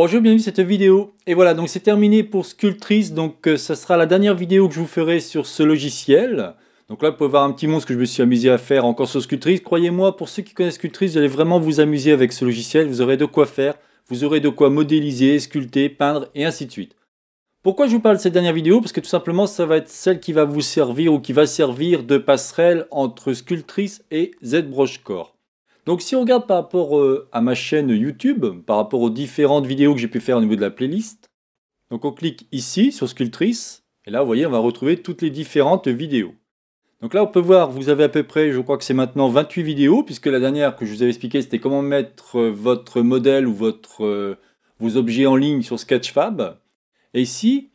Bonjour, bienvenue cette vidéo. Et voilà, donc c'est terminé pour Sculptrice. Donc euh, ça sera la dernière vidéo que je vous ferai sur ce logiciel. Donc là, vous pouvez voir un petit monstre que je me suis amusé à faire encore sur Sculptrice. Croyez-moi, pour ceux qui connaissent Sculptrice, vous allez vraiment vous amuser avec ce logiciel. Vous aurez de quoi faire, vous aurez de quoi modéliser, sculpter, peindre et ainsi de suite. Pourquoi je vous parle de cette dernière vidéo Parce que tout simplement, ça va être celle qui va vous servir ou qui va servir de passerelle entre Sculptrice et ZBrushCore. Donc si on regarde par rapport euh, à ma chaîne YouTube, par rapport aux différentes vidéos que j'ai pu faire au niveau de la playlist, donc on clique ici sur Sculptris, et là vous voyez on va retrouver toutes les différentes vidéos. Donc là on peut voir, vous avez à peu près, je crois que c'est maintenant 28 vidéos, puisque la dernière que je vous avais expliqué c'était comment mettre euh, votre modèle ou votre, euh, vos objets en ligne sur Sketchfab. Et ici,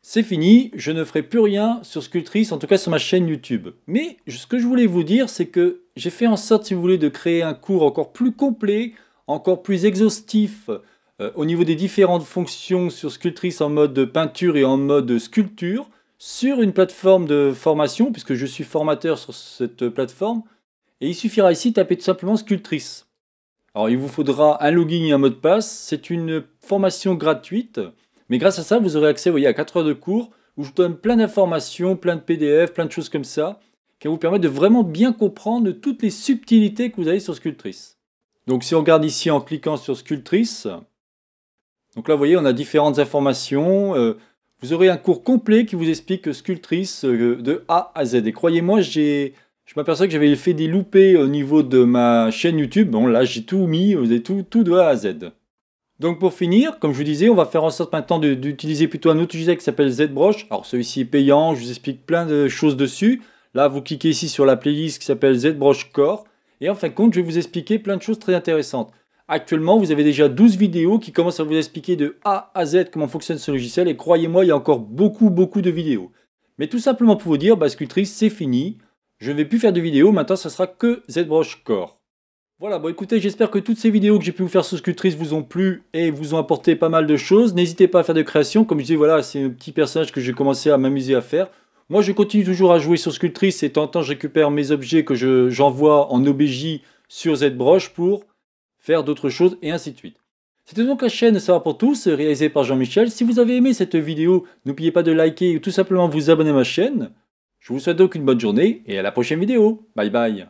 c'est fini, je ne ferai plus rien sur Sculptris, en tout cas sur ma chaîne YouTube. Mais ce que je voulais vous dire, c'est que j'ai fait en sorte, si vous voulez, de créer un cours encore plus complet, encore plus exhaustif euh, au niveau des différentes fonctions sur Sculptrice en mode peinture et en mode sculpture sur une plateforme de formation, puisque je suis formateur sur cette plateforme. Et il suffira ici de taper tout simplement Sculptrice. Alors il vous faudra un login et un mot de passe. C'est une formation gratuite, mais grâce à ça, vous aurez accès voyez, à 4 heures de cours où je vous donne plein d'informations, plein de PDF, plein de choses comme ça qui vous permettre de vraiment bien comprendre toutes les subtilités que vous avez sur Sculptris Donc si on regarde ici en cliquant sur Sculptrice, donc là vous voyez on a différentes informations. Euh, vous aurez un cours complet qui vous explique Sculptrice euh, de A à Z. Et croyez-moi, Je m'aperçois que j'avais fait des loupés au niveau de ma chaîne YouTube. Bon, là, j'ai tout mis, vous avez tout, de A à Z. Donc pour finir, comme je vous disais, on va faire en sorte maintenant d'utiliser plutôt un autre utilisateur qui s'appelle ZBrush. Alors celui-ci est payant, je vous explique plein de choses dessus. Là, vous cliquez ici sur la playlist qui s'appelle ZBrush Core. Et en fin de compte, je vais vous expliquer plein de choses très intéressantes. Actuellement, vous avez déjà 12 vidéos qui commencent à vous expliquer de A à Z comment fonctionne ce logiciel. Et croyez-moi, il y a encore beaucoup, beaucoup de vidéos. Mais tout simplement pour vous dire, Sculptris, c'est fini. Je ne vais plus faire de vidéos, maintenant ce sera que ZBrush Core. Voilà, bon écoutez, j'espère que toutes ces vidéos que j'ai pu vous faire sur Sculptris vous ont plu et vous ont apporté pas mal de choses. N'hésitez pas à faire de création, comme je dis, voilà, c'est un petit personnage que j'ai commencé à m'amuser à faire. Moi, je continue toujours à jouer sur Sculptrice et tantôt, je récupère mes objets que j'envoie en OBJ sur ZBrush pour faire d'autres choses et ainsi de suite. C'était donc la chaîne Ça va pour tous, réalisée par Jean-Michel. Si vous avez aimé cette vidéo, n'oubliez pas de liker ou tout simplement vous abonner à ma chaîne. Je vous souhaite donc une bonne journée et à la prochaine vidéo. Bye bye